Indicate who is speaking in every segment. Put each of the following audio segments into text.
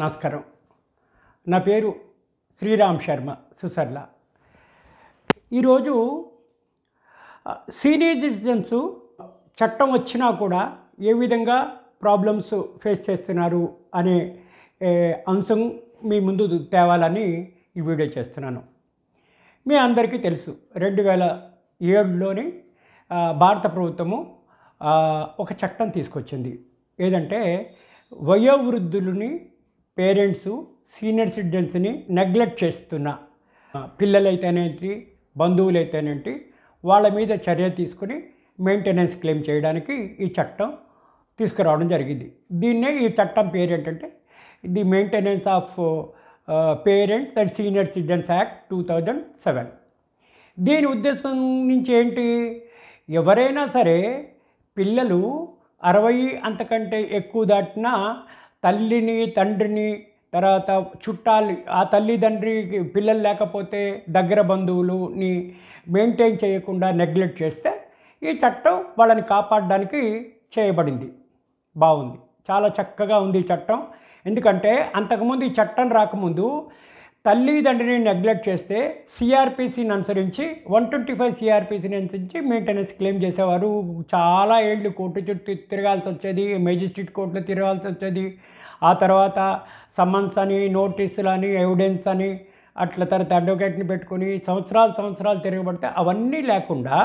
Speaker 1: నమస్కారం నా పేరు శ్రీరామ్ శర్మ సుసర్ల ఈరోజు సీనియర్ సిటిజన్స్ చట్టం వచ్చినా కూడా ఏ విధంగా ప్రాబ్లమ్స్ ఫేస్ చేస్తున్నారు అనే అంశం మీ ముందు తేవాలని ఈ వీడియో చేస్తున్నాను మీ అందరికీ తెలుసు రెండు వేల ఏడులోనే భారత ప్రభుత్వము ఒక చట్టం తీసుకొచ్చింది ఏదంటే వయోవృద్ధులని పేరెంట్స్ సీనియర్ సిటిజన్స్ని నెగ్లెక్ట్ చేస్తున్న పిల్లలైతేనేంటి బంధువులైతేనేంటి వాళ్ళ మీద చర్య తీసుకుని మెయింటెనెన్స్ క్లెయిమ్ చేయడానికి ఈ చట్టం తీసుకురావడం జరిగింది దీన్నే ఈ చట్టం పేరు ఏంటంటే the maintenance of parents and senior citizens act two thousand seven దీని ఉద్దేశం నుంచి ఏంటి ఎవరైనా సరే పిల్లలు అరవై అంతకంటే ఎక్కువ దాటినా తల్లిని తండ్రిని తర్వాత చుట్టాలు ఆ తల్లిదండ్రి పిల్లలు లేకపోతే దగ్గర బంధువులుని మెయింటైన్ చేయకుండా నెగ్లెక్ట్ చేస్తే ఈ చట్టం వాళ్ళని కాపాడడానికి చేయబడింది బాగుంది చాలా చక్కగా ఉంది ఈ చట్టం ఎందుకంటే అంతకుముందు ఈ చట్టం రాకముందు తల్లిదండ్రిని నెగ్లెక్ట్ చేస్తే సిఆర్పిసిని అనుసరించి వన్ ట్వంటీ ఫైవ్ సిఆర్పిసిని అనుసరించి మెయింటెనెన్స్ క్లెయిమ్ చేసేవారు చాలా ఏళ్ళు కోర్టు చుట్టూ తిరగాల్సి వచ్చేది మేజిస్ట్రేట్ కోర్టులో తిరగాల్సి వచ్చేది ఆ తర్వాత సమ్మన్స్ అని నోటీసులు అని ఎవిడెన్స్ అని అట్ల తర్వాత అడ్వకేట్ని పెట్టుకుని సంవత్సరాలు సంవత్సరాలు తిరగబడితే అవన్నీ లేకుండా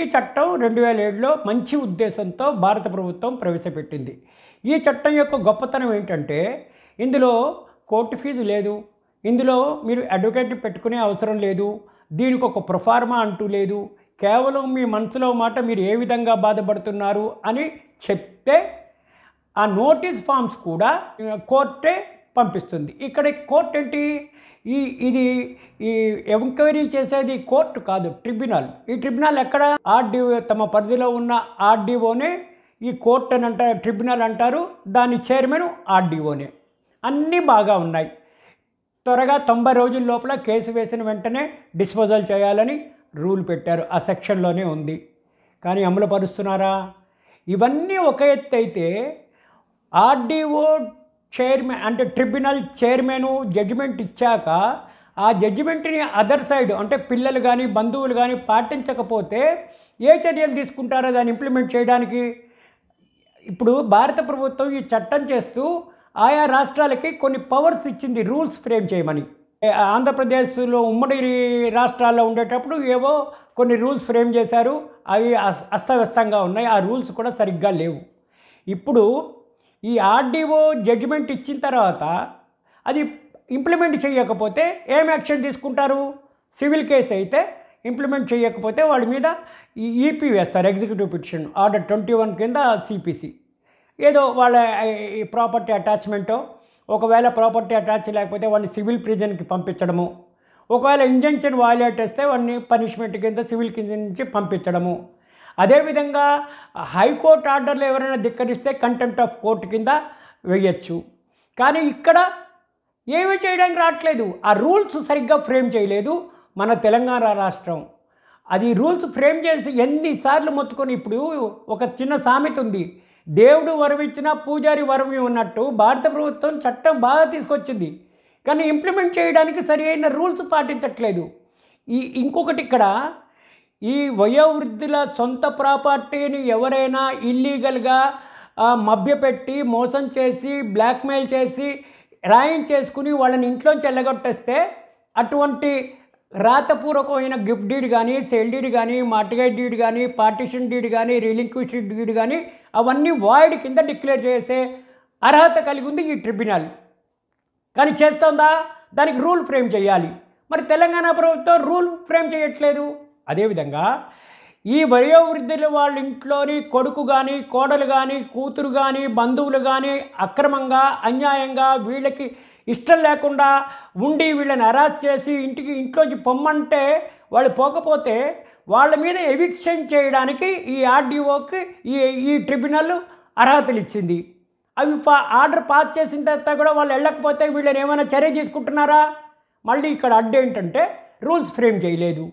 Speaker 1: ఈ చట్టం రెండు వేల ఏడులో మంచి ఉద్దేశంతో భారత ప్రభుత్వం ప్రవేశపెట్టింది ఈ చట్టం యొక్క గొప్పతనం ఏంటంటే ఇందులో కోర్టు ఫీజు లేదు ఇందులో మీరు అడ్వకేట్ని పెట్టుకునే అవసరం లేదు దీనికి ఒక ప్రొఫార్మా అంటూ లేదు కేవలం మీ మనసులో మాట మీరు ఏ విధంగా బాధపడుతున్నారు అని చెప్తే ఆ నోటీస్ ఫామ్స్ కూడా కోర్టే పంపిస్తుంది ఇక్కడ కోర్ట్ ఏంటి ఈ ఇది ఈ ఎంక్వైరీ చేసేది కోర్టు కాదు ట్రిబ్యునల్ ఈ ట్రిబ్యునల్ ఎక్కడ ఆర్డీఓ తమ పరిధిలో ఉన్న ఆర్డీఓనే ఈ కోర్టు అని అంటారు ట్రిబ్యునల్ అంటారు దాని చైర్మన్ ఆర్డీఓనే అన్నీ బాగా ఉన్నాయి త్వరగా తొంభై రోజుల లోపల కేసు వేసిన వెంటనే డిస్పోజల్ చేయాలని రూల్ పెట్టారు ఆ సెక్షన్లోనే ఉంది కానీ అమలుపరుస్తున్నారా ఇవన్నీ ఒక ఎత్తు అయితే ఆర్డీఓ చైర్మన్ అంటే ట్రిబ్యునల్ చైర్మన్ జడ్జిమెంట్ ఇచ్చాక ఆ జడ్జిమెంట్ని అదర్ సైడ్ అంటే పిల్లలు కానీ బంధువులు కానీ పాటించకపోతే ఏ చర్యలు తీసుకుంటారో దాన్ని ఇంప్లిమెంట్ చేయడానికి ఇప్పుడు భారత ప్రభుత్వం ఈ చట్టం చేస్తూ ఆయా రాష్ట్రాలకి కొన్ని పవర్స్ ఇచ్చింది రూల్స్ ఫ్రేమ్ చేయమని ఆంధ్రప్రదేశ్లో ఉమ్మడి రాష్ట్రాల్లో ఉండేటప్పుడు ఏవో కొన్ని రూల్స్ ఫ్రేమ్ చేశారు అవి అస్తవ్యస్తంగా ఉన్నాయి ఆ రూల్స్ కూడా సరిగ్గా లేవు ఇప్పుడు ఈ ఆర్డీఓ జడ్జిమెంట్ ఇచ్చిన తర్వాత అది ఇంప్లిమెంట్ చేయకపోతే ఏం యాక్షన్ తీసుకుంటారు సివిల్ కేసు అయితే ఇంప్లిమెంట్ చేయకపోతే వాడి మీద ఈపీ e వేస్తారు executive petition order twenty one కింద సిపిసి ఏదో వాళ్ళ ఈ ప్రాపర్టీ అటాచ్మెంటో ఒకవేళ ప్రాపర్టీ అటాచ్ లేకపోతే వాడిని సివిల్ ప్రిజన్కి పంపించడము ఒకవేళ ఇంజంక్షన్ వాయిలేట్ వేస్తే వాడిని పనిష్మెంట్ కింద సివిల్ కింద నుంచి పంపించడము అదేవిధంగా హైకోర్టు ఆర్డర్లు ఎవరైనా ధిక్కరిస్తే కంటెంప్ట్ ఆఫ్ కోర్టు కింద వేయచ్చు కానీ ఇక్కడ ఏమీ చేయడానికి రావట్లేదు ఆ రూల్స్ సరిగ్గా ఫ్రేమ్ చేయలేదు మన తెలంగాణ రాష్ట్రం అది రూల్స్ ఫ్రేమ్ చేసి ఎన్నిసార్లు మొత్తుకొని ఇప్పుడు ఒక చిన్న సామెత ఉంది దేవుడు వరం ఇచ్చినా పూజారి వరం ఉన్నట్టు భారత ప్రభుత్వం చట్టం బాగా తీసుకొచ్చింది కానీ ఇంప్లిమెంట్ చేయడానికి సరి అయిన రూల్స్ పాటించట్లేదు ఈ ఇంకొకటి ఇక్కడ ఈ వయోవృద్ధుల సొంత ప్రాపర్టీని ఎవరైనా ఇల్లీగల్గా మభ్యపెట్టి మోసం చేసి బ్లాక్మెయిల్ చేసి రాయిన్ చేసుకుని వాళ్ళని ఇంట్లోంచి వెళ్ళగొట్టేస్తే అటువంటి రాతపూర్వకమైన గిఫ్ట్ డీడ్ కానీ సెల్ డీడ్ కానీ మార్టిగైడ్ డీడ్ కానీ పార్టిషన్ డీడ్ కానీ రిలింక్విష్ డీడ్ కానీ అవన్నీ వాయిడ్ కింద డిక్లేర్ చేసే అర్హత కలిగి ఉంది ఈ ట్రిబ్యునల్ కానీ చేస్తుందా దానికి రూల్ ఫ్రేమ్ చేయాలి మరి తెలంగాణ ప్రభుత్వం రూల్ ఫ్రేమ్ చేయట్లేదు అదేవిధంగా ఈ వయోవృద్ధుల వాళ్ళ ఇంట్లోని కొడుకు కానీ కోడలు కానీ కూతురు కానీ బంధువులు కానీ అక్రమంగా అన్యాయంగా వీళ్ళకి ఇష్టం లేకుండా ఉండి వీళ్ళని అరాజ్ చేసి ఇంటికి ఇంట్లోంచి పొమ్మంటే వాళ్ళు పోకపోతే వాళ్ళ మీద ఎవిక్షన్ చేయడానికి ఈ ఆర్డీఓకి ఈ ఈ ట్రిబ్యునల్ అర్హతలు ఇచ్చింది అవి పా ఆర్డర్ పాస్ చేసిన తర్వాత కూడా వాళ్ళు వెళ్ళకపోతే వీళ్ళని ఏమైనా చర్య తీసుకుంటున్నారా మళ్ళీ ఇక్కడ అడ్డు ఏంటంటే రూల్స్ ఫ్రేమ్ చేయలేదు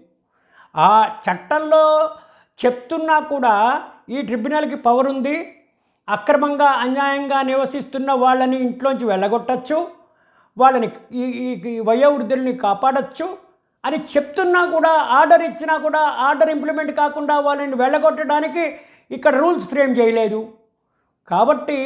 Speaker 1: ఆ చట్టంలో చెప్తున్నా కూడా ఈ ట్రిబ్యునల్కి పవర్ ఉంది అక్రమంగా అన్యాయంగా నివసిస్తున్న వాళ్ళని ఇంట్లోంచి వెళ్ళగొట్టచ్చు వాళ్ళని ఈ ఈ వయోవృద్ధుల్ని కాపాడచ్చు అని చెప్తున్నా కూడా ఆర్డర్ ఇచ్చినా కూడా ఆర్డర్ ఇంప్లిమెంట్ కాకుండా వాళ్ళని వెళ్ళగొట్టడానికి ఇక్కడ రూల్స్ ఫ్రేమ్ చేయలేదు కాబట్టి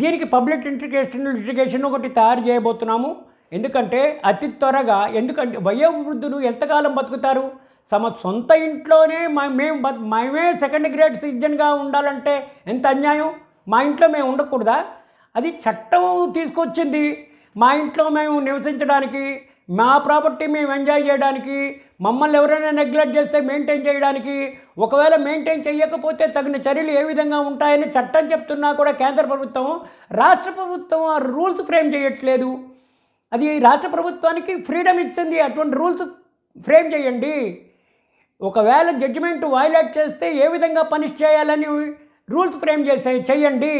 Speaker 1: దీనికి పబ్లిక్ ఇంటిగ్రేషన్ ఇంటిగేషన్ ఒకటి తయారు చేయబోతున్నాము ఎందుకంటే అతి త్వరగా ఎందుకంటే వయోవృద్ధులు ఎంతకాలం బతుకుతారు తమ సొంత ఇంట్లోనే మేము మేమే సెకండ్ గ్రేడ్ సిటిజన్గా ఉండాలంటే ఎంత అన్యాయం మా ఇంట్లో మేము ఉండకూడదా అది చట్టం తీసుకొచ్చింది మా ఇంట్లో మేము నివసించడానికి మా ప్రాపర్టీ మేము ఎంజాయ్ చేయడానికి మమ్మల్ని ఎవరైనా నెగ్లెక్ట్ చేస్తే మెయింటైన్ చేయడానికి ఒకవేళ మెయింటైన్ చేయకపోతే తగిన చర్యలు ఏ విధంగా ఉంటాయని చట్టం చెప్తున్నా కూడా కేంద్ర ప్రభుత్వం రాష్ట్ర ప్రభుత్వం ఆ రూల్స్ ఫ్రేమ్ చేయట్లేదు అది రాష్ట్ర ప్రభుత్వానికి ఫ్రీడమ్ ఇచ్చింది అటువంటి రూల్స్ ఫ్రేమ్ చేయండి ఒకవేళ జడ్జిమెంట్ వైలేట్ చేస్తే ఏ విధంగా పనిష్ చేయాలని రూల్స్ ఫ్రేమ్ చేసే చేయండి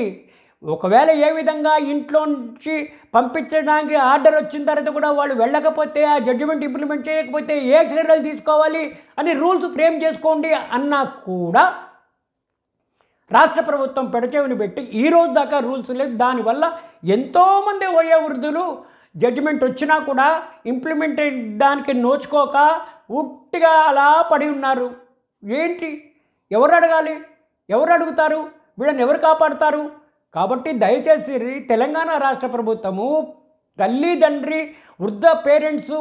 Speaker 1: ఒకవేళ ఏ విధంగా ఇంట్లో నుంచి పంపించడానికి ఆర్డర్ వచ్చిన తర్వాత కూడా వాళ్ళు వెళ్ళకపోతే ఆ జడ్జిమెంట్ ఇంప్లిమెంట్ చేయకపోతే ఏ చర్యలు తీసుకోవాలి అని రూల్స్ ఫ్రేమ్ చేసుకోండి అన్నా కూడా రాష్ట్ర ప్రభుత్వం పెడచేవిని పెట్టి ఈ రోజు దాకా రూల్స్ లేదు దానివల్ల ఎంతోమంది వయో వృద్ధులు జడ్జిమెంట్ వచ్చినా కూడా ఇంప్లిమెంట్ దానికి నోచుకోక ఉట్టిగా అలా పడి ఉన్నారు ఏంటి ఎవరు అడగాలి ఎవరు అడుగుతారు వీళ్ళని ఎవరు కాపాడుతారు కాబట్టి దయచేసి తెలంగాణ రాష్ట్ర ప్రభుత్వము తల్లిదండ్రి వృద్ధ పేరెంట్స్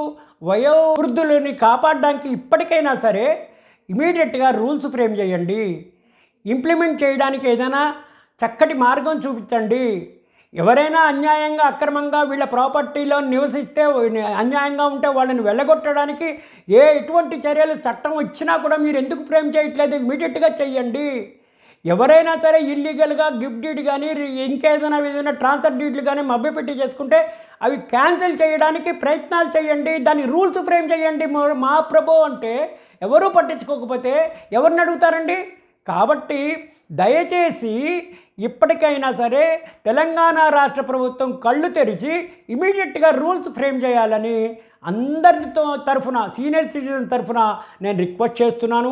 Speaker 1: వయోవృద్ధులని కాపాడడానికి ఇప్పటికైనా సరే ఇమీడియట్గా రూల్స్ ఫ్రేమ్ చేయండి ఇంప్లిమెంట్ చేయడానికి ఏదైనా చక్కటి మార్గం చూపించండి ఎవరైనా అన్యాయంగా అక్రమంగా వీళ్ళ ప్రాపర్టీలో నివసిస్తే అన్యాయంగా ఉంటే వాళ్ళని వెళ్ళగొట్టడానికి ఏ ఎటువంటి చర్యలు చట్టం ఇచ్చినా కూడా మీరు ఎందుకు ఫ్రేమ్ చేయట్లేదు ఇమీడియట్గా చేయండి ఎవరైనా సరే ఇల్లీగల్గా గిఫ్ట్ డీడ్ కానీ ఇంకేదైనా ఏదైనా ట్రాన్స్ఫర్ డీడ్లు కానీ మభ్యపెట్టి చేసుకుంటే అవి క్యాన్సిల్ చేయడానికి ప్రయత్నాలు చేయండి దాని రూల్స్ ఫ్రేమ్ చేయండి మా ప్రభు అంటే ఎవరూ పట్టించుకోకపోతే ఎవరిని అడుగుతారండి కాబట్టి దయచేసి ఇప్పటికైనా సరే తెలంగాణ రాష్ట్ర ప్రభుత్వం కళ్ళు తెరిచి ఇమీడియట్గా రూల్స్ ఫ్రేమ్ చేయాలని అందరితో తరఫున సీనియర్ సిటిజన్ తరఫున నేను రిక్వెస్ట్ చేస్తున్నాను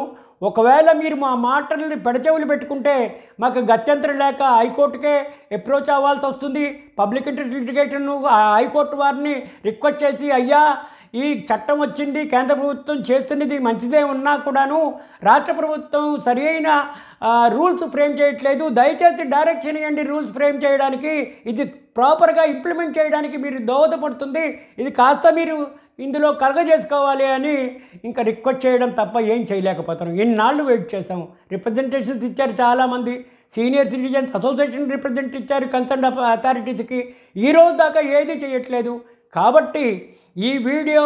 Speaker 1: ఒకవేళ మీరు మా మాటల్ని పెడచెవులు పెట్టుకుంటే మాకు గత్యంతరం లేక హైకోర్టుకే అప్రోచ్ అవ్వాల్సి వస్తుంది పబ్లిక్ ఇంటర్ లిటిగేటర్ను హైకోర్టు వారిని రిక్వెస్ట్ చేసి అయ్యా ఈ చట్టం వచ్చింది కేంద్ర ప్రభుత్వం చేస్తున్నది మంచిదే ఉన్నా కూడాను రాష్ట్ర ప్రభుత్వం సరి అయిన రూల్స్ ఫ్రేమ్ చేయట్లేదు దయచేసి డైరెక్షన్ ఇవ్వండి రూల్స్ ఫ్రేమ్ చేయడానికి ఇది ప్రాపర్గా ఇంప్లిమెంట్ చేయడానికి మీరు దోహదపడుతుంది ఇది కాస్త మీరు ఇందులో చేసుకోవాలి అని ఇంకా రిక్వెస్ట్ చేయడం తప్ప ఏం చేయలేకపోతున్నాం ఎన్నాళ్ళు వెయిట్ చేసాము రిప్రజెంటేషన్స్ ఇచ్చారు చాలామంది సీనియర్ సిటిజన్స్ అసోసియేషన్ రిప్రజెంట్ ఇచ్చారు కన్సర్న్ అథారిటీస్కి ఈరోజు దాకా ఏది చేయట్లేదు కాబట్టి ఈ వీడియో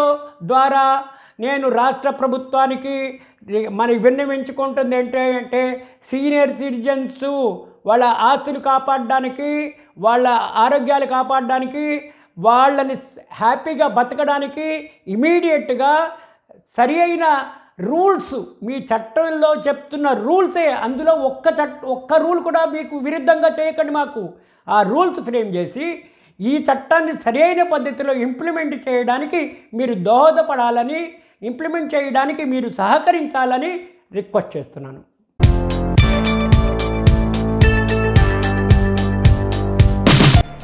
Speaker 1: ద్వారా నేను రాష్ట్ర ప్రభుత్వానికి మన విన్నవించుకుంటుంది ఏంటంటే సీనియర్ సిటిజన్స్ వాళ్ళ ఆస్తులు కాపాడడానికి వాళ్ళ ఆరోగ్యాలు కాపాడడానికి వాళ్ళని హ్యాపీగా బతకడానికి ఇమీడియట్గా సరి అయిన రూల్స్ మీ చట్టంలో చెప్తున్న రూల్సే అందులో ఒక్క చట్ట ఒక్క రూల్ కూడా మీకు విరుద్ధంగా చేయకండి మాకు ఆ రూల్స్ ఫ్రేమ్ చేసి ఈ చట్టాన్ని సరైన పద్ధతిలో ఇంప్లిమెంట్ చేయడానికి మీరు దోహదపడాలని ఇంప్లిమెంట్ చేయడానికి మీరు సహకరించాలని రిక్వెస్ట్ చేస్తున్నాను